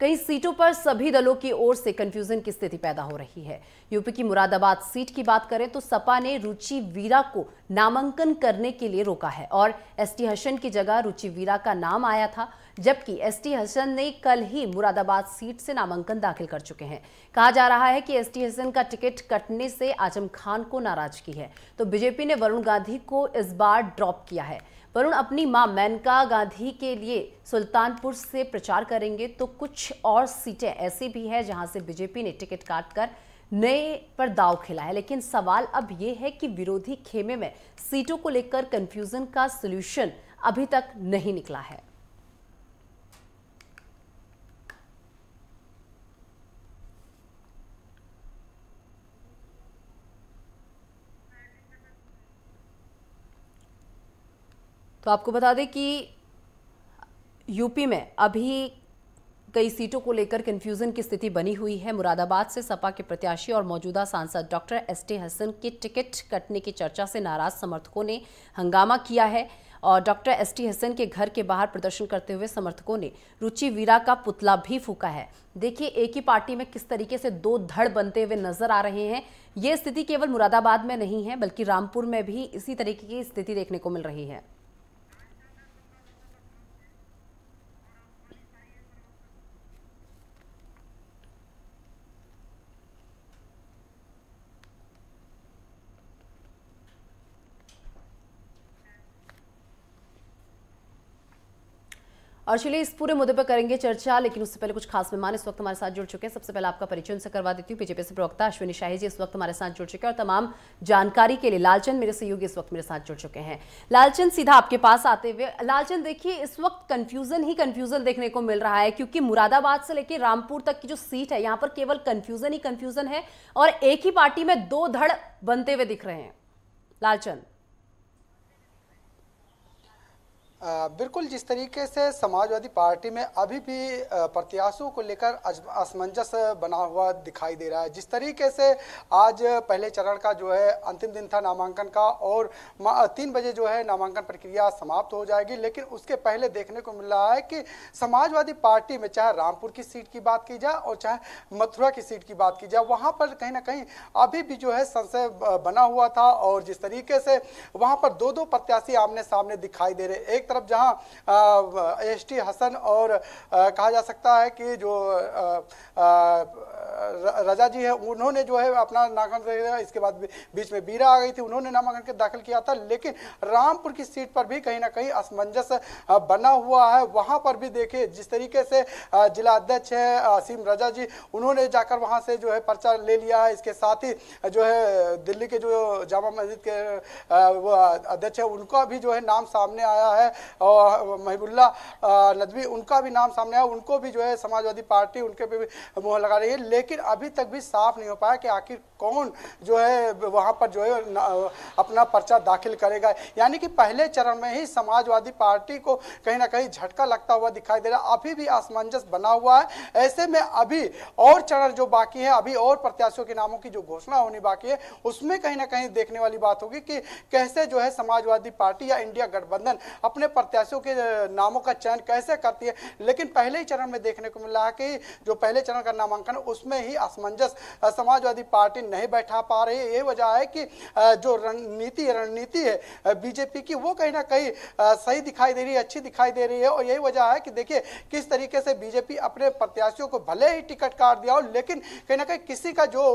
कई सीटों पर सभी दलों की ओर से कंफ्यूजन की स्थिति पैदा हो रही है यूपी की मुरादाबाद सीट की बात करें तो सपा ने रुचि वीरा को नामांकन करने के लिए रोका है और एस टी हसन की जगह रुचि वीरा का नाम आया था जबकि एस टी हसन ने कल ही मुरादाबाद सीट से नामांकन दाखिल कर चुके हैं कहा जा रहा है कि एस टी हसन का टिकट कटने से आजम खान को नाराजगी है तो बीजेपी ने वरुण गांधी को इस बार ड्रॉप किया है वरुण अपनी मां मेनका गांधी के लिए सुल्तानपुर से प्रचार करेंगे तो कुछ और सीटें ऐसी भी हैं जहां से बीजेपी ने टिकट काटकर नए पर दाव खेला है लेकिन सवाल अब ये है कि विरोधी खेमे में सीटों को लेकर कंफ्यूजन का सोल्यूशन अभी तक नहीं निकला है तो आपको बता दें कि यूपी में अभी कई सीटों को लेकर कन्फ्यूजन की स्थिति बनी हुई है मुरादाबाद से सपा के प्रत्याशी और मौजूदा सांसद डॉक्टर एस टी हसन की टिकट कटने की चर्चा से नाराज समर्थकों ने हंगामा किया है और डॉक्टर एस टी हसन के घर के बाहर प्रदर्शन करते हुए समर्थकों ने रुचि वीरा का पुतला भी फूका है देखिए एक ही पार्टी में किस तरीके से दो धड़ बनते हुए नजर आ रहे हैं ये स्थिति केवल मुरादाबाद में नहीं है बल्कि रामपुर में भी इसी तरीके की स्थिति देखने को मिल रही है और चलिए इस पूरे मुद्दे पर करेंगे चर्चा लेकिन उससे पहले कुछ खास मेहमान इस वक्त हमारे साथ जुड़ चुके हैं सबसे पहले आपका परिचय उनसे करवा देती हूँ बीजेपी से प्रवक्ता अश्विनी शाही जी इस वक्त हमारे साथ जुड़ चुके हैं और तमाम जानकारी के लिए लालचंद मेरे सहयोगी इस वक्त मेरे साथ जुड़ चुके हैं लालचंद सीधा आपके पास आते हुए लालचंद देखिए इस वक्त कन्फ्यूजन ही कन्फ्यूजन देखने को मिल रहा है क्योंकि मुरादाबाद से लेकर रामपुर तक की जो सीट है यहाँ पर केवल कन्फ्यूजन ही कन्फ्यूजन है और एक ही पार्टी में दो धड़ बनते हुए दिख रहे हैं लालचंद बिल्कुल जिस तरीके से समाजवादी पार्टी में अभी भी प्रत्याशियों को लेकर असमंजस बना हुआ दिखाई दे रहा है जिस तरीके से आज पहले चरण का जो है अंतिम दिन था नामांकन का और तीन बजे जो है नामांकन प्रक्रिया समाप्त हो जाएगी लेकिन उसके पहले देखने को मिल रहा है कि समाजवादी पार्टी में चाहे रामपुर की सीट की बात की जाए और चाहे मथुरा की सीट की बात की जाए वहाँ पर कहीं ना कहीं अभी भी जो है संशय बना हुआ था और जिस तरीके से वहाँ पर दो दो प्रत्याशी आमने सामने दिखाई दे रहे एक तरफ जहां एस टी हसन और आ, कहा जा सकता है कि जो राजा जी है उन्होंने जो है अपना नामांकन इसके बाद बीच में बीरा आ गई थी उन्होंने नामांकन दाखिल किया था लेकिन रामपुर की सीट पर भी कहीं ना कहीं असमंजस बना हुआ है वहां पर भी देखिए जिस तरीके से जिला अध्यक्ष है असीम रजा जी उन्होंने जाकर वहां से जो है पर्चा ले लिया है इसके साथ ही जो है दिल्ली के जो जामा मस्जिद के वो अध्यक्ष है उनका भी जो है नाम सामने आया है और महबुल्ला नदवी उनका भी नाम सामने आया उनको भी जो है समाजवादी पार्टी उनके पे भी मुहर लगा रही है लेकिन अभी तक भी साफ नहीं हो पाया कि आखिर कौन जो है वहाँ पर जो है अपना पर्चा दाखिल करेगा यानी कि पहले चरण में ही समाजवादी पार्टी को कहीं ना कहीं झटका लगता हुआ दिखाई दे रहा है अभी भी असमंजस बना हुआ है ऐसे में अभी और चरण जो बाकी है अभी और प्रत्याशियों के नामों की जो घोषणा होनी बाकी है उसमें कहीं ना कहीं देखने वाली बात होगी कि कैसे जो है समाजवादी पार्टी या इंडिया गठबंधन अपने प्रत्याशियों के नामों का चयन कैसे करती है लेकिन पहले ही चरण में देखने को मिला है कि जो पहले चरण का नामांकन उसमें ही असमंजस समाजवादी पार्टी नहीं बैठा पा रही ये वजह है कि जो रणनीति रणनीति है बीजेपी की वो कहीं ना कहीं सही दिखाई दे रही है अच्छी दिखाई दे रही है और यही वजह है कि देखिए किस तरीके से बीजेपी अपने प्रत्याशियों को भले ही टिकट काट दिया हो लेकिन कहीं ना कहीं किसी का जो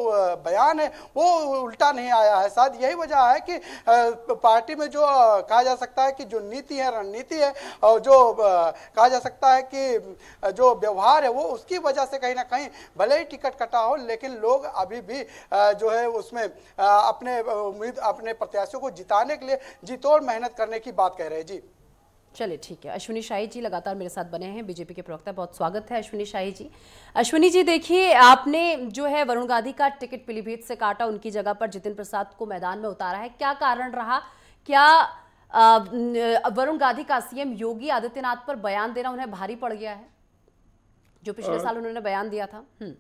बयान है वो उल्टा नहीं आया है शायद यही वजह है कि पार्टी में जो कहा जा सकता है कि जो नीति है रणनीति है और जो कहा जा सकता है कि जो व्यवहार है वो उसकी वजह से कहीं ना कहीं भले ही टिकट कटा हो लेकिन लोग अभी भी जो है उसमें अपने उम्मीद अपने प्रत्याशियों को जिताने के लिए जीतोड़ मेहनत करने की बात कह रहे हैं जी चलिए ठीक है अश्विनी शाही जी लगातार मेरे साथ बने हैं बीजेपी के प्रवक्ता बहुत स्वागत है अश्विनी शाही जी अश्विनी जी देखिए आपने जो है वरुण गांधी का टिकट पीलीभीत से काटा उनकी जगह पर जितिन प्रसाद को मैदान में उतारा है क्या कारण रहा क्या वरुण गांधी का सीएम योगी आदित्यनाथ पर बयान देना उन्हें भारी पड़ गया है जो पिछले साल उन्होंने बयान दिया था हम्म।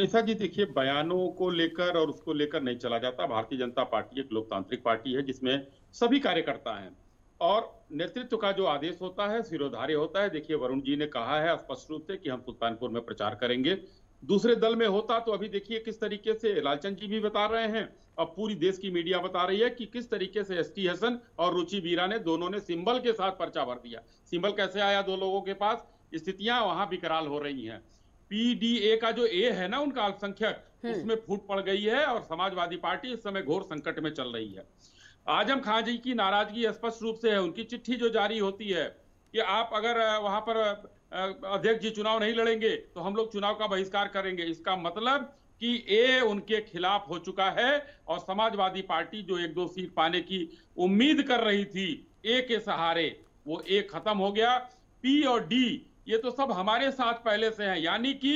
निशा जी देखिए बयानों को लेकर और उसको लेकर नहीं चला जाता भारतीय जनता पार्टी एक लोकतांत्रिक पार्टी है जिसमें सभी कार्यकर्ता हैं और नेतृत्व का जो आदेश होता है सिरोधार्य होता है देखिए वरुण जी ने कहा है स्पष्ट रूप से कि हम सुल्तानपुर में प्रचार करेंगे दूसरे दल में होता तो अभी देखिए किस तरीके से लालचंद जी भी बता रहे हैं अब पूरी देश की मीडिया बता रही है कि किस तरीके से एस टी हसन और रुचि बीरा ने दोनों ने सिंबल के साथ पर्चा भर दिया सिंबल कैसे आया दो लोगों के पास स्थितियां वहां बिकराल हो रही हैं पीडीए का जो ए है ना उनका अल्पसंख्यक हम्म। उसमें फूट पड़ गई है और समाजवादी पार्टी इस समय घोर संकट में चल रही है आजम खान जी की नाराजगी स्पष्ट रूप से है उनकी चिट्ठी जो जारी होती है कि आप अगर वहां पर अध्यक्ष जी चुनाव नहीं लड़ेंगे तो हम लोग चुनाव का बहिष्कार करेंगे इसका मतलब कि ए उनके खिलाफ हो चुका है और समाजवादी पार्टी जो एक दो सीट पाने की उम्मीद कर रही थी ए के सहारे वो ए खत्म हो गया पी और डी ये तो सब हमारे साथ पहले से हैं यानी कि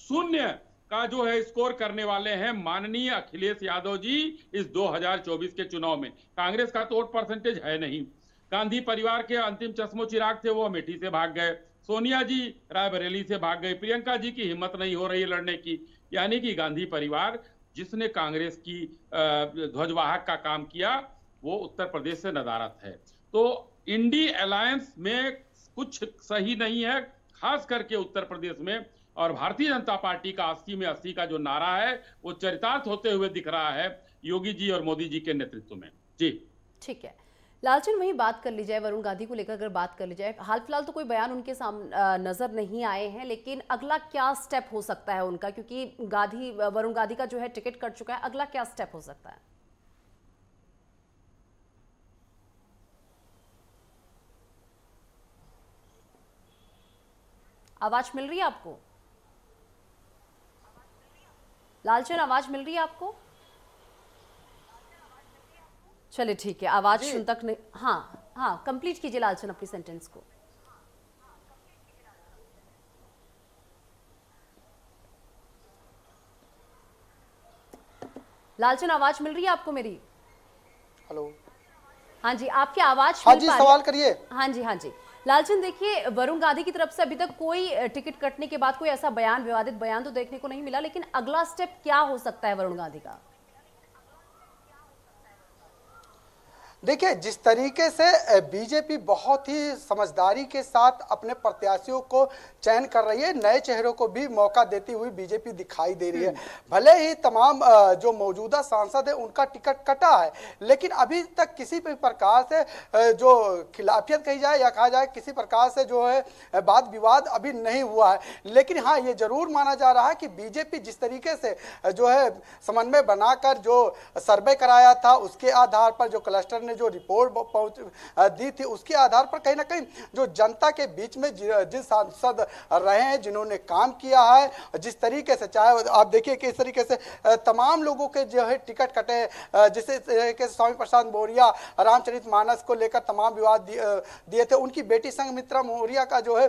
शून्य का जो है स्कोर करने वाले हैं माननीय अखिलेश यादव जी इस 2024 के चुनाव में कांग्रेस का तो वोट परसेंटेज है नहीं गांधी परिवार के अंतिम चश्मो चिराग थे वो अमेठी से भाग गए सोनिया जी रायबरेली से भाग गए प्रियंका जी की हिम्मत नहीं हो रही लड़ने की यानी कि गांधी परिवार जिसने कांग्रेस की ध्वजवाहक का काम किया वो उत्तर प्रदेश से नदारत है तो इंडी अलायंस में कुछ सही नहीं है खास करके उत्तर प्रदेश में और भारतीय जनता पार्टी का अस्सी में अस्सी का जो नारा है वो चरितार्थ होते हुए दिख रहा है योगी जी और मोदी जी के नेतृत्व में जी ठीक है लालचंद वही बात कर ली जाए वरुण गांधी को लेकर अगर बात कर ली जाए हाल फिलहाल तो कोई बयान उनके सामने नज़र नहीं आए हैं लेकिन अगला क्या स्टेप हो सकता है उनका क्योंकि गांधी वरुण गांधी का जो है टिकट कट चुका है अगला क्या स्टेप हो सकता है आवाज मिल रही है आपको लालचंद आवाज मिल रही है आपको चलिए ठीक है आवाज सुन तक नहीं हाँ हाँ कंप्लीट कीजिए लालचंद अपनी सेंटेंस को लालचंद आवाज मिल रही है आपको मेरी हेलो हाँ जी आपकी आवाज हाँ जी सवाल करिए हाँ जी हाँ जी लालचंद देखिए वरुण गांधी की तरफ से अभी तक कोई टिकट कटने के बाद कोई ऐसा बयान विवादित बयान तो देखने को नहीं मिला लेकिन अगला स्टेप क्या हो सकता है वरुण गांधी का देखिए जिस तरीके से बीजेपी बहुत ही समझदारी के साथ अपने प्रत्याशियों को चयन कर रही है नए चेहरों को भी मौका देती हुई बीजेपी दिखाई दे रही है हम्म। भले ही तमाम जो मौजूदा सांसद है उनका टिकट कटा है लेकिन अभी तक किसी भी प्रकार से जो खिलाफियत कही जाए या कहा जाए किसी प्रकार से जो है वाद विवाद अभी नहीं हुआ है लेकिन हाँ ये जरूर माना जा रहा है कि बीजेपी जिस तरीके से जो है समन्वय बनाकर जो सर्वे कराया था उसके आधार पर जो क्लस्टर ने जो रिपोर्ट पहुंच दी थी उसके आधार पर कहीं ना कहीं जो जनता के बीच में जिन सांसद रहे हैं जिन्होंने काम किया है जिस तरीके से चाहे आप देखिए किस तरीके से तमाम लोगों के जो है टिकट कटे जिस तरीके से स्वामी प्रसाद मौर्या रामचरित मानस को लेकर तमाम विवाद दिए थे उनकी बेटी मित्रा मौर्या का जो है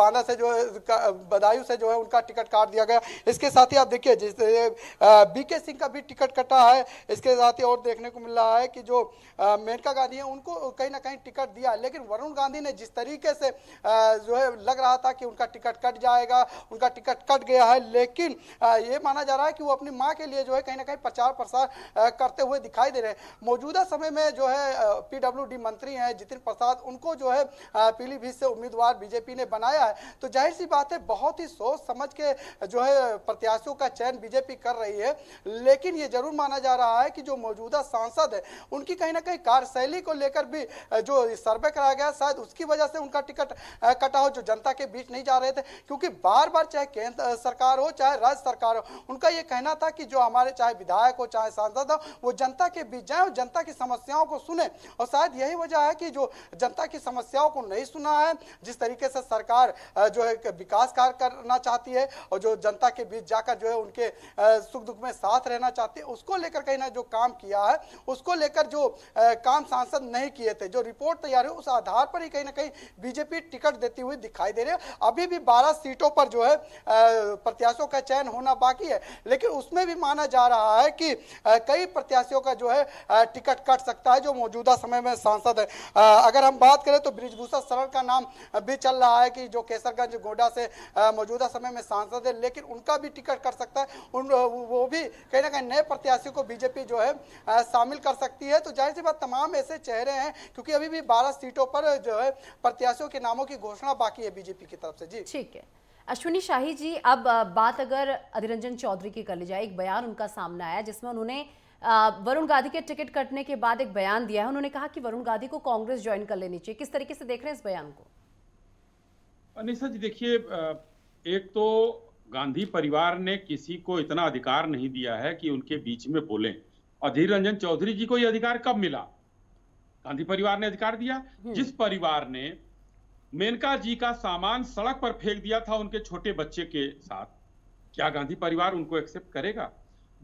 बांदा से जो है बदायूं से जो है उनका टिकट काट दिया गया इसके साथ ही आप देखिए जिस बीके सिंह का भी टिकट कटा है इसके साथ ही और देखने को मिल रहा है कि जो मेनका गांधी हैं उनको कहीं ना कहीं टिकट दिया लेकिन वरुण गांधी ने जिस तरीके से जो है लग रहा था कि उनका टिकट कट जाएगा उनका टिकट कट गया है लेकिन ये माना जा रहा है कि वो अपनी माँ के लिए जो है कहीं ना कहीं प्रचार प्रसार करते हुए दिखाई दे रहे हैं मौजूदा समय में जो है पीडब्ल्यूडी मंत्री हैं जितिन प्रसाद उनको जो है पीलीभीत से उम्मीदवार बीजेपी ने बनाया है तो जाहिर सी बात है बहुत ही सोच समझ के जो है प्रत्याशियों का चयन बीजेपी कर रही है लेकिन ये जरूर माना जा रहा है कि जो मौजूदा सांसद है उनकी कहीं कहीं ना कहीं कार्यशैली को लेकर भी जो सर्वे कराया गया शायद उसकी वजह से उनका टिकट कटा हो जो जनता के बीच नहीं जा रहे थे क्योंकि बार बार चाहे केंद्र सरकार हो चाहे राज्य सरकार हो उनका यह कहना था कि जो हमारे चाहे विधायक हो चाहे सांसद हो वो जनता के बीच जाए और जनता की समस्याओं को सुने और शायद यही वजह है कि जो जनता की समस्याओं को नहीं सुना है जिस तरीके से सरकार जो है विकास कार्य करना चाहती है और जो जनता के बीच जाकर जो है उनके सुख दुख में साथ रहना चाहती है उसको लेकर कहीं ना जो काम किया है उसको लेकर जो काम सांसद नहीं किए थे जो रिपोर्ट तैयार है उस आधार पर ही कहीं ना कहीं बीजेपी टिकट देती हुई दिखाई दे रही है अभी भी बारह सीटों पर जो है प्रत्याशियों का चयन होना बाकी है लेकिन उसमें भी माना जा रहा है कि कई प्रत्याशियों का जो है टिकट कट सकता है जो मौजूदा समय में सांसद है अगर हम बात करें तो ब्रिजभूषण सरण का नाम भी चल रहा है कि जो केसरगंज गोडा से मौजूदा समय में सांसद है लेकिन उनका भी टिकट कट सकता है उन वो भी कहीं ना कहीं नए प्रत्याशियों को बीजेपी जो है शामिल कर सकती है तो जाहिर जाहिर सी बात तमाम ऐसे चेहरे हैं क्योंकि अभी भी बारह सीटों पर जो है प्रत्याशियों के नामों की घोषणा बाकी है बीजेपी की तरफ से जी ठीक है अश्विनी शाही जी अब बात अगर अधिरंजन चौधरी की कर ली जाए एक बयान उनका सामने आया जिसमें उन्होंने वरुण गांधी के टिकट कटने के बाद एक बयान दिया है उन्होंने कहा कि वरुण गांधी को कांग्रेस ज्वाइन कर लेनी चाहिए किस तरीके से देख रहे हैं इस बयान को अनिशा जी देखिए एक तो गांधी परिवार ने किसी को इतना अधिकार नहीं दिया है कि उनके बीच में बोलें अधीर रंजन चौधरी जी को यह अधिकार कब मिला गांधी परिवार ने अधिकार दिया हम्म। जिस परिवार ने मेनका जी का सामान सड़क पर फेंक दिया था उनके छोटे बच्चे के साथ क्या गांधी परिवार उनको एक्सेप्ट करेगा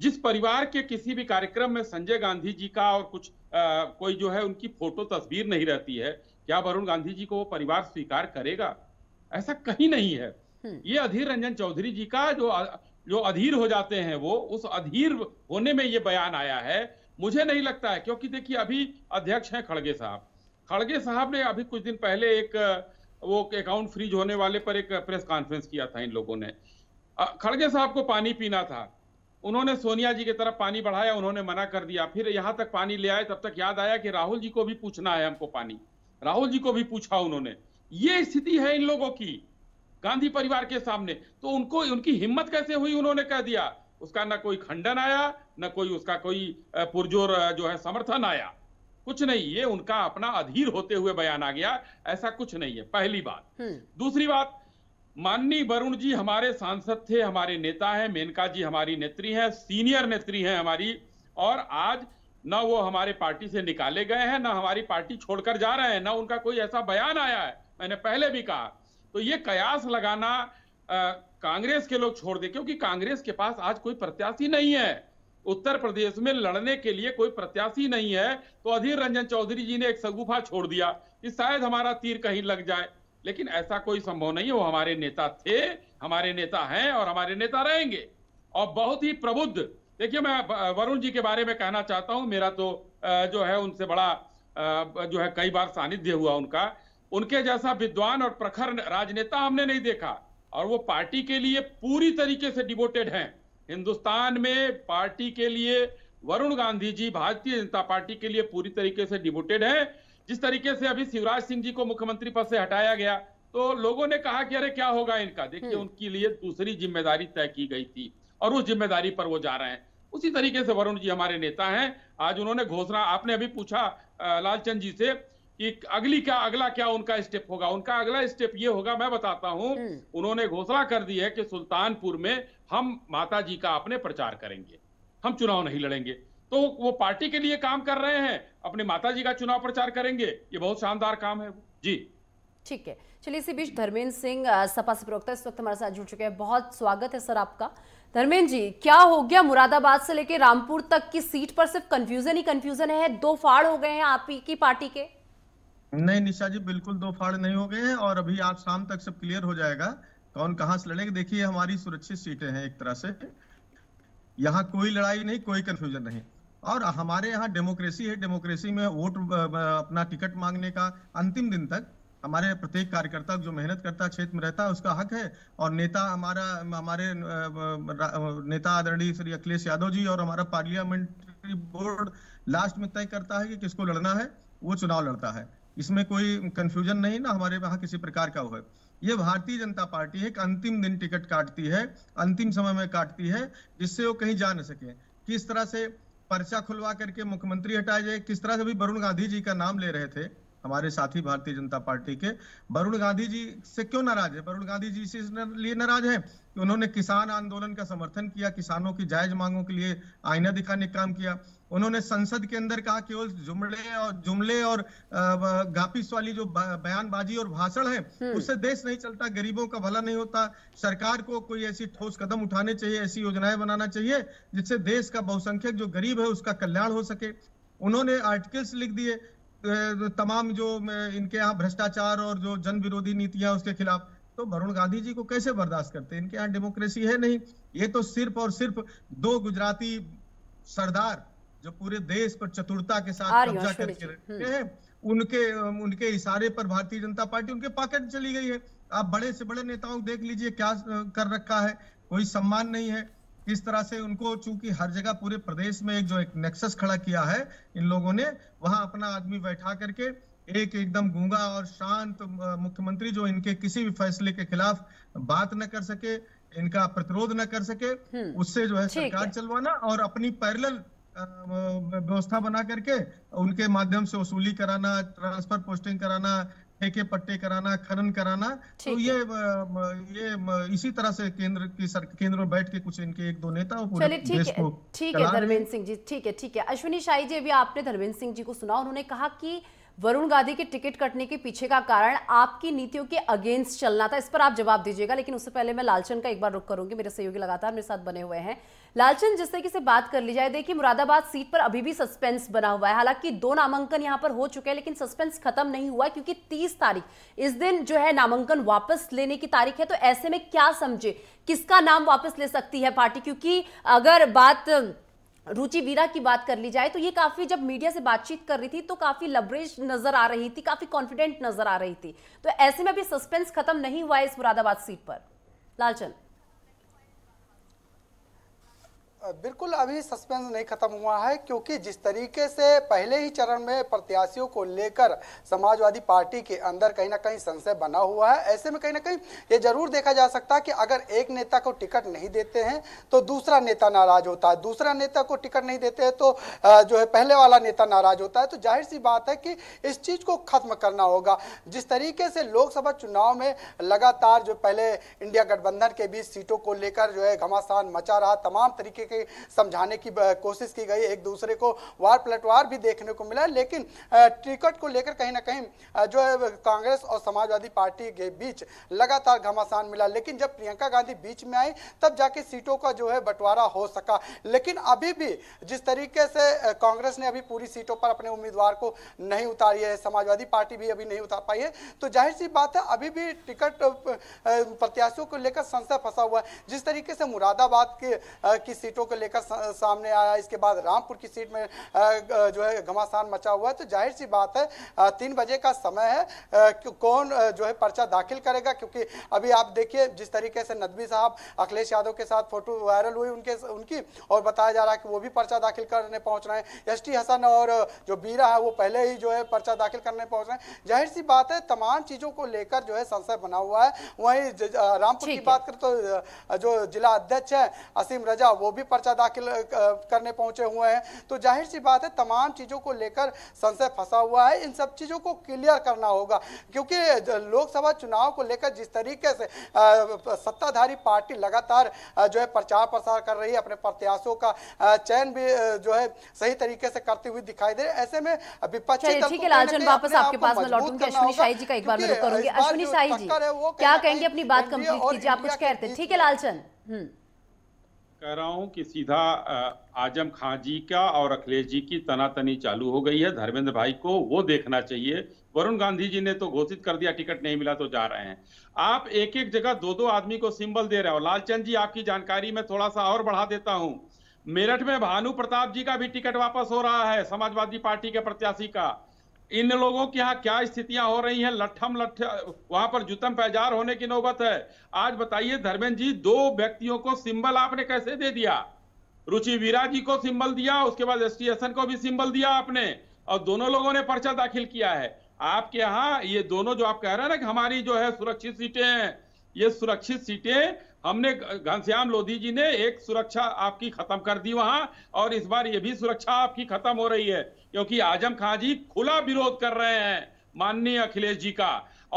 जिस परिवार के किसी भी कार्यक्रम में संजय गांधी जी का और कुछ आ, कोई जो है उनकी फोटो तस्वीर नहीं रहती है क्या वरुण गांधी जी को वो परिवार स्वीकार करेगा ऐसा कहीं नहीं है हम्म। ये अधीर रंजन चौधरी जी का जो जो अधीर हो जाते हैं वो उस अधीर होने में ये बयान आया है मुझे नहीं लगता है क्योंकि देखिए अभी अध्यक्ष हैं खड़गे साहब खड़गे साहब ने अभी कुछ दिन पहले एक वो अकाउंट फ्रीज होने वाले पर एक प्रेस कॉन्फ्रेंस किया था इन लोगों ने खड़गे साहब को पानी पीना था उन्होंने सोनिया जी की तरफ पानी बढ़ाया उन्होंने मना कर दिया फिर यहाँ तक पानी ले आए तब तक याद आया कि राहुल जी को भी पूछना है हमको पानी राहुल जी को भी पूछा उन्होंने ये स्थिति है इन लोगों की गांधी परिवार के सामने तो उनको उनकी हिम्मत कैसे हुई उन्होंने कह दिया उसका ना कोई खंडन आया ना कोई उसका कोई पुरजोर जो है समर्थन आया कुछ नहीं ये उनका अपना अधीर होते हुए बयान आ गया ऐसा कुछ नहीं है पहली बात हम्म। दूसरी बात माननीय वरुण जी हमारे सांसद थे हमारे नेता हैं मेनका जी हमारी नेत्री हैं सीनियर नेत्री हैं हमारी और आज ना वो हमारे पार्टी से निकाले गए हैं ना हमारी पार्टी छोड़कर जा रहे हैं ना उनका कोई ऐसा बयान आया है मैंने पहले भी कहा तो ये कयास लगाना कांग्रेस के लोग छोड़ दे क्योंकि कांग्रेस के पास आज कोई प्रत्याशी नहीं है उत्तर प्रदेश में लड़ने के लिए कोई प्रत्याशी नहीं है तो अधीर रंजन चौधरी जी ने एक सगुफा छोड़ दिया कि शायद हमारा तीर कहीं लग जाए लेकिन ऐसा कोई संभव नहीं है वो हमारे नेता थे हमारे नेता हैं और हमारे नेता रहेंगे और बहुत ही प्रबुद्ध देखिए मैं वरुण जी के बारे में कहना चाहता हूं मेरा तो जो है उनसे बड़ा जो है कई बार सानिध्य हुआ उनका उनके जैसा विद्वान और प्रखर राजनेता हमने नहीं देखा और वो पार्टी के लिए पूरी तरीके से डिवोटेड हैं हिंदुस्तान में पार्टी के लिए वरुण गांधी जी भारतीय जनता पार्टी के लिए पूरी तरीके से डिवोटेड हैं जिस तरीके से अभी शिवराज सिंह जी को मुख्यमंत्री पद से हटाया गया तो लोगों ने कहा कि अरे क्या होगा इनका देखिए हम्म। उनके लिए दूसरी जिम्मेदारी तय की गई थी और उस जिम्मेदारी पर वो जा रहे हैं उसी तरीके से वरुण जी हमारे नेता हैं आज उन्होंने घोषणा आपने अभी पूछा लालचंद जी से कि अगली क्या अगला क्या उनका स्टेप होगा उनका अगला स्टेप ये होगा मैं बताता हूं हम्म। उन्होंने घोषणा कर दी है कि सुल्तानपुर में हम माता जी का अपने प्रचार करेंगे हम चुनाव नहीं लड़ेंगे तो वो पार्टी के लिए काम कर रहे हैं अपने माता जी का चुनाव प्रचार करेंगे ये बहुत शानदार काम है जी ठीक है चलिए इसी बीच धर्मेंद्र सिंह सपा से प्रवक्ता इस वक्त हमारे साथ जुड़ चुके हैं बहुत स्वागत है सर आपका धर्मेंद्र जी क्या हो गया मुरादाबाद से लेकर रामपुर तक की सीट पर सिर्फ कंफ्यूजन ही कंफ्यूजन है दो फाड़ हो गए हैं आप ही की पार्टी के नहीं निशा जी बिल्कुल दो फाड़ नहीं हो गए हैं और अभी आज शाम तक सब क्लियर हो जाएगा कौन कहाँ से लड़ेगा देखिए हमारी सुरक्षित सीटें हैं एक तरह से यहाँ कोई लड़ाई नहीं कोई कंफ्यूजन नहीं और हमारे यहाँ डेमोक्रेसी है डेमोक्रेसी में वोट अपना टिकट मांगने का अंतिम दिन तक हमारे प्रत्येक कार्यकर्ता जो मेहनत करता क्षेत्र में रहता है उसका हक है और नेता हमारा हमारे नेता आदरणीय श्री अखिलेश यादव जी और हमारा पार्लियामेंट्री बोर्ड लास्ट में तय करता है कि किसको लड़ना है वो चुनाव लड़ता है इसमें कोई कंफ्यूजन नहीं ना हमारे वहां किसी प्रकार का हुआ ये भारतीय जनता पार्टी एक अंतिम दिन टिकट काटती है अंतिम समय में काटती है जिससे वो कहीं जा न सके किस तरह से पर्चा खुलवा करके मुख्यमंत्री हटाए जाए किस तरह से भी वरुण गांधी जी का नाम ले रहे थे हमारे साथी भारतीय जनता पार्टी के वरुण गांधी जी से क्यों नाराज है वरुण गांधी जी से लिए नाराज है कि उन्होंने किसान आंदोलन का समर्थन किया किसानों की जायज मांगों के लिए आईना दिखाने का काम किया उन्होंने संसद के अंदर कहा केवल जुमले और जुमले और गापिस वाली जो बयानबाजी और भाषण है हम्म। उससे देश नहीं चलता गरीबों का भला नहीं होता सरकार को कोई ऐसी ठोस कदम उठाने चाहिए ऐसी योजनाएं बनाना चाहिए जिससे देश का बहुसंख्यक जो गरीब है उसका कल्याण हो सके उन्होंने आर्टिकल्स लिख दिए तमाम जो इनके यहाँ भ्रष्टाचार और जो जन विरोधी नीतियां उसके खिलाफ तो वरुण गांधी जी को कैसे बर्दाश्त करते इनके यहाँ डेमोक्रेसी है नहीं ये तो सिर्फ और सिर्फ दो गुजराती सरदार जो पूरे देश पर चतुरता के साथ कब्जा करके रखते हम्म। हैं उनके उनके इशारे पर भारतीय जनता पार्टी उनके पॉकेट चली गई है आप बड़े से बड़े नेताओं को देख लीजिए क्या कर रखा है कोई सम्मान नहीं है इस तरह से उनको चूंकि हर जगह पूरे प्रदेश में एक जो एक नेक्सस खड़ा किया है इन लोगों ने वहां अपना आदमी बैठा करके एक एकदम गूंगा और शांत मुख्यमंत्री जो इनके किसी भी फैसले के खिलाफ बात न कर सके इनका प्रतिरोध न कर सके हम्म। उससे जो है सरकार चलवाना और अपनी पैरल व्यवस्था बना करके उनके माध्यम से वसूली कराना ट्रांसफर पोस्टिंग कराना ठेके पट्टे कराना खनन कराना तो ये ये इसी तरह से केंद्र की केंद्र में बैठ के कुछ इनके एक दो नेता चलिए ठीक है ठीक है धर्मेंद्र सिंह जी ठीक है ठीक है अश्विनी शाही जी अभी आपने धर्मेंद्र सिंह जी को सुना उन्होंने कहा की वरुण गांधी के टिकट कटने के पीछे का कारण आपकी नीतियों के अगेंस्ट चलना था इस पर आप जवाब दीजिएगा लेकिन उससे पहले मैं लालचंद का एक बार रुख करूंगी मेरे सहयोगी लगातार मेरे साथ बने हुए हैं लालचंद जिस तरीके से बात कर ली जाए देखिए मुरादाबाद सीट पर अभी भी सस्पेंस बना हुआ है हालांकि दो नामांकन यहां पर हो चुके हैं लेकिन सस्पेंस खत्म नहीं हुआ क्योंकि तीस तारीख इस दिन जो है नामांकन वापस लेने की तारीख है तो ऐसे में क्या समझे किसका नाम वापस ले सकती है पार्टी क्योंकि अगर बात रुचि वीरा की बात कर ली जाए तो ये काफी जब मीडिया से बातचीत कर रही थी तो काफी लबरेज नजर आ रही थी काफी कॉन्फिडेंट नजर आ रही थी तो ऐसे में अभी सस्पेंस खत्म नहीं हुआ है इस मुरादाबाद सीट पर लालचंद बिल्कुल अभी सस्पेंस नहीं खत्म हुआ है क्योंकि जिस तरीके से पहले ही चरण में प्रत्याशियों को लेकर समाजवादी पार्टी के अंदर कहीं ना कहीं संशय बना हुआ है ऐसे में कहीं ना कहीं ये जरूर देखा जा सकता है कि अगर एक नेता को टिकट नहीं देते हैं तो दूसरा नेता नाराज होता है दूसरा नेता को टिकट नहीं देते हैं तो जो है पहले वाला नेता नाराज होता है तो जाहिर सी बात है कि इस चीज को खत्म करना होगा जिस तरीके से लोकसभा चुनाव में लगातार जो पहले इंडिया गठबंधन के बीच सीटों को लेकर जो है घमासान मचा रहा तमाम तरीके के के समझाने की कोशिश की गई एक दूसरे को वार पलटवार भी देखने को मिला लेकिन टिकट को लेकर कहीं ना कहीं जो है कांग्रेस और समाजवादी पार्टी के बीच लगातार घमासान मिला लेकिन जब प्रियंका गांधी बीच में आई तब जाके सीटों का जो है बंटवारा हो सका लेकिन अभी भी जिस तरीके से कांग्रेस ने अभी पूरी सीटों पर अपने उम्मीदवार को नहीं उतारी है समाजवादी पार्टी भी अभी नहीं उतार पाई है तो जाहिर सी बात है अभी भी टिकट प्रत्याशियों को लेकर संशय फंसा हुआ है जिस तरीके से मुरादाबाद की सीटों सीटों को लेकर सामने आया इसके बाद रामपुर की सीट में जो है घमासान मचा हुआ है तो जाहिर सी बात है तीन बजे का समय है कौन जो है पर्चा दाखिल करेगा क्योंकि अभी आप देखिए जिस तरीके से नदवी साहब अखिलेश यादव के साथ फोटो वायरल हुई उनके उनकी और बताया जा रहा है कि वो भी पर्चा दाखिल करने पहुंच रहे हैं एस हसन और जो बीरा है वो पहले ही जो है पर्चा दाखिल करने पहुंच रहे हैं जाहिर सी बात है तमाम चीज़ों को लेकर जो है संशय बना हुआ है वही रामपुर की बात करें तो जो जिला अध्यक्ष है असीम रजा वो भी पर्चा दाखिल करने पहुंचे हुए हैं तो जाहिर सी बात है तमाम चीज़ों को लेकर संशय फंसा हुआ है इन सब चीज़ों को क्लियर करना होगा क्योंकि लोकसभा चुनाव को लेकर जिस तरीके से सत्ताधारी पार्टी लगातार जो है प्रचार प्रसार कर रही है अपने प्रत्याशियों का चयन भी जो है सही तरीके से करती हुई दिखाई दे रही ऐसे में विपक्षी वापस आपके पास मैं लौटूंगी अश्विनी शाही जी का एक बार मैं रुक करूंगी अश्विनी शाही जी क्या कहेंगे अपनी बात कंप्लीट कीजिए आप कुछ कहते हैं ठीक है लालचंद हम्म। कह रहा हूं कि सीधा आजम खान जी का और अखिलेश जी की तनातनी चालू हो गई है धर्मेंद्र भाई को वो देखना चाहिए वरुण गांधी जी ने तो घोषित कर दिया टिकट नहीं मिला तो जा रहे हैं आप एक एक जगह दो दो आदमी को सिंबल दे रहे हो लालचंद जी आपकी जानकारी में थोड़ा सा और बढ़ा देता हूं मेरठ में भानु प्रताप जी का भी टिकट वापस हो रहा है समाजवादी पार्टी के प्रत्याशी का इन लोगों के यहाँ क्या स्थितियां हो रही हैं लठम लठ वहां पर जुतम पैजार होने की नौबत है आज बताइए धर्मेंद्र जी दो व्यक्तियों को सिंबल आपने कैसे दे दिया रुचि वीरा जी को सिंबल दिया उसके बाद एस को भी सिंबल दिया आपने और दोनों लोगों ने पर्चा दाखिल किया है आपके यहाँ ये दोनों जो आप कह रहे हैं ना कि हमारी जो है सुरक्षित सीटें हैं ये सुरक्षित सीटें हमने घनश्याम लोधी जी ने एक सुरक्षा आपकी खत्म कर दी वहां और इस बार ये भी सुरक्षा आपकी खत्म हो रही है क्योंकि आजम खां जी खुला विरोध कर रहे हैं माननीय अखिलेश जी का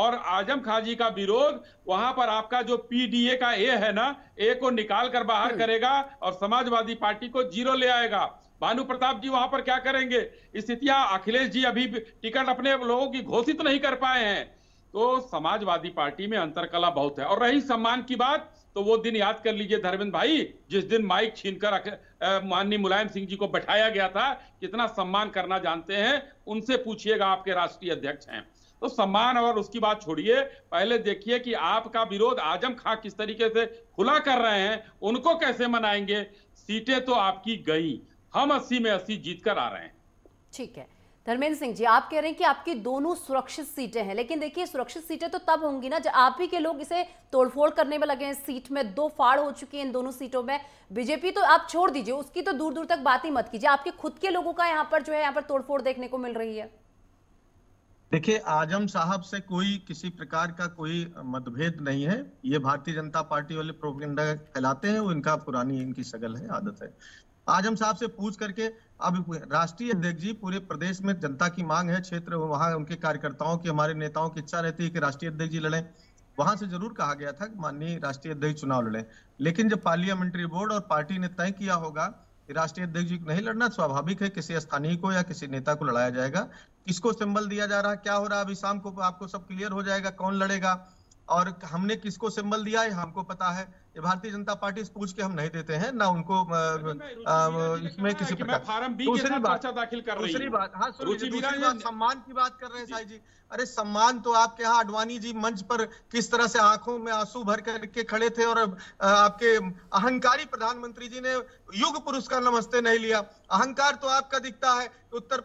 और आजम खां जी का विरोध वहां पर आपका जो पीडीए का ए है ना ए को निकाल कर बाहर हम्म। करेगा और समाजवादी पार्टी को जीरो ले आएगा भानु प्रताप जी वहां पर क्या करेंगे स्थितियां अखिलेश जी अभी टिकट अपने लोगों की घोषित नहीं कर पाए हैं तो समाजवादी पार्टी में अंतरकला बहुत है और रही सम्मान की बात तो वो दिन याद कर लीजिए धर्मेंद्र भाई जिस दिन माइक छीनकर माननीय मुलायम सिंह जी को बैठाया गया था कितना सम्मान करना जानते हैं उनसे पूछिएगा आपके राष्ट्रीय अध्यक्ष हैं तो सम्मान और उसकी बात छोड़िए पहले देखिए कि आपका विरोध आजम खां किस तरीके से खुला कर रहे हैं उनको कैसे मनाएंगे सीटें तो आपकी गई हम अस्सी में अस्सी जीत कर आ रहे हैं ठीक है धर्मेंद्र सिंह जी आप कह रहे हैं कि आपकी दोनों सुरक्षित सीटें हैं लेकिन देखिए सुरक्षित सीटें तो तब होंगी ना जब आप ही के लोग इसे तोड़फोड़ करने में लगे हैं सीट में दो फाड़ हो चुकी है इन दोनों सीटों में बीजेपी तो आप छोड़ दीजिए उसकी तो दूर दूर तक बात ही मत कीजिए आपके खुद के लोगों का यहाँ पर जो है यहाँ पर तोड़फोड़ देखने को मिल रही है देखिये आजम साहब से कोई किसी प्रकार का कोई मतभेद नहीं है ये भारतीय जनता पार्टी वाले प्रोपेगेंडा फैलाते हैं वो इनका पुरानी इनकी सगल है आदत है आज हम साहब से पूछ करके अब राष्ट्रीय अध्यक्ष जी पूरे प्रदेश में जनता की मांग है क्षेत्र वहां उनके कार्यकर्ताओं की हमारे नेताओं की इच्छा रहती है कि राष्ट्रीय अध्यक्ष जी लड़े वहां से जरूर कहा गया था कि माननीय राष्ट्रीय अध्यक्ष चुनाव लड़े लेकिन जब पार्लियामेंट्री बोर्ड और पार्टी ने तय किया होगा कि राष्ट्रीय अध्यक्ष जी नहीं लड़ना स्वाभाविक है किसी स्थानीय को या किसी नेता को लड़ाया जाएगा किसको सिंबल दिया जा रहा है क्या हो रहा है अभी शाम को आपको सब क्लियर हो जाएगा कौन लड़ेगा और हमने किसको सिंबल दिया है हमको पता है ये भारतीय जनता पार्टी इस पूछ के हम नहीं देते हैं ना उनको इसमें किसी प्रकार फार्म बी दूसरी बात दाखिल कर दूसरी बात हाँ दूसरी बात सम्मान की बात कर रहे हैं साई जी अरे सम्मान तो आपके यहाँ अडवाणी जी मंच पर किस तरह से आंखों में आंसू भर करके खड़े थे और आपके अहंकारी प्रधानमंत्री जी ने युग पुरुष का नमस्ते नहीं लिया अहंकार तो आपका दिखता है उत्तर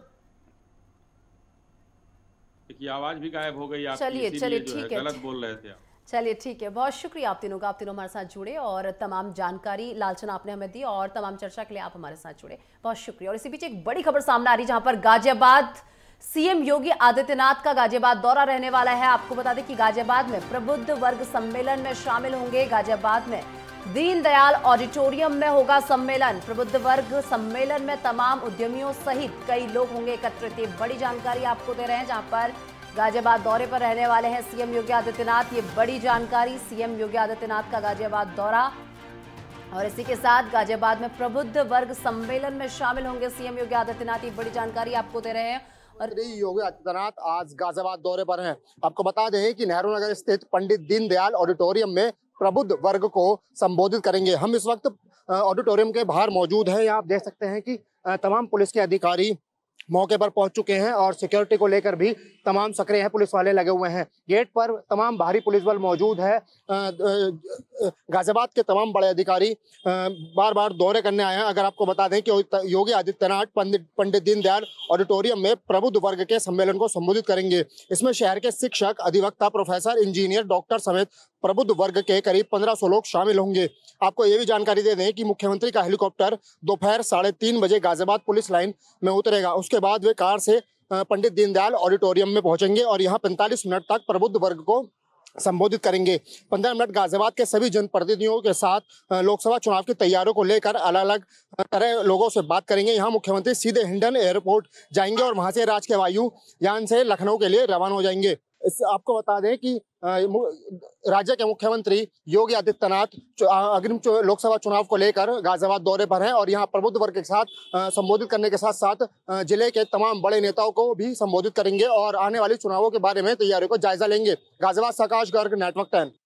की आवाज भी गायब हो गई आप चलिए चलिए ठीक है गलत बोल रहे थे आप चलिए ठीक है बहुत शुक्रिया आप तीनों का आप तीनों हमारे साथ जुड़े और तमाम जानकारी लालचन आपने हमें दी और तमाम चर्चा के लिए आप हमारे साथ जुड़े बहुत शुक्रिया और इसी बीच एक बड़ी खबर सामने आ रही है जहां पर गाजियाबाद सीएम योगी आदित्यनाथ का गाजियाबाद दौरा रहने वाला है आपको बता दें कि गाजियाबाद में प्रबुद्ध वर्ग सम्मेलन में शामिल होंगे गाजियाबाद में दीनदयाल ऑडिटोरियम में होगा सम्मेलन प्रबुद्ध वर्ग सम्मेलन में तमाम उद्यमियों सहित कई लोग होंगे एकत्रित बड़ी जानकारी आपको दे रहे हैं जहां पर गाजियाबाद दौरे पर रहने वाले हैं सीएम योगी आदित्यनाथ ये बड़ी जानकारी सीएम योगी आदित्यनाथ का गाजियाबाद दौरा और इसी के साथ गाजियाबाद में प्रबुद्ध वर्ग सम्मेलन में शामिल होंगे सीएम योगी आदित्यनाथ ये बड़ी जानकारी आपको दे रहे हैं योगी आदित्यनाथ आज गाजियाबाद दौरे पर हैं आपको बता दें कि नेहरू नगर स्थित पंडित दीनदयाल ऑडिटोरियम में प्रबुद्ध वर्ग को संबोधित करेंगे हम इस वक्त ऑडिटोरियम के बाहर मौजूद हैं आप देख सकते हैं कि तमाम पुलिस के अधिकारी मौके पर पहुंच चुके हैं और सिक्योरिटी को लेकर भी तमाम सक्रिय हैं पुलिस वाले लगे हुए हैं गेट पर तमाम भारी पुलिस बल मौजूद है गाजियाबाद के तमाम बड़े अधिकारी बार बार दौरे करने आए हैं अगर आपको बता दें कि योगी आदित्यनाथ पंडित दीनदयाल ऑडिटोरियम में प्रबुद्ध वर्ग के सम्मेलन को संबोधित करेंगे इसमें शहर के शिक्षक अधिवक्ता प्रोफेसर इंजीनियर डॉक्टर समेत प्रबुद्ध वर्ग के करीब पंद्रह सौ लोग शामिल होंगे आपको ये भी जानकारी दे दें कि मुख्यमंत्री का हेलीकॉप्टर दोपहर साढ़े तीन बजे गाजियाबाद पुलिस लाइन में उतरेगा उसके बाद वे कार से पंडित दीनदयाल ऑडिटोरियम में पहुंचेंगे और यहाँ पैंतालीस मिनट तक प्रबुद्ध वर्ग को संबोधित करेंगे पंद्रह मिनट गाजियाबाद के सभी जनप्रतिनिधियों के साथ लोकसभा चुनाव की तैयारियों को लेकर अलग अलग तरह लोगों से बात करेंगे यहाँ मुख्यमंत्री सीधे हिंडन एयरपोर्ट जाएंगे और वहाँ से राजकीय वायु यान से लखनऊ के लिए रवाना हो जाएंगे आपको बता दें कि राज्य के मुख्यमंत्री योगी आदित्यनाथ अग्रिम लोकसभा चुनाव को लेकर गाजियाबाद दौरे पर हैं और यहाँ प्रबुद्ध वर्ग के साथ संबोधित करने के साथ साथ जिले के तमाम बड़े नेताओं को भी संबोधित करेंगे और आने वाले चुनावों के बारे में तैयारियों का जायजा लेंगे गाजियाबाद आकाश गर्ग नेटवर्क टेन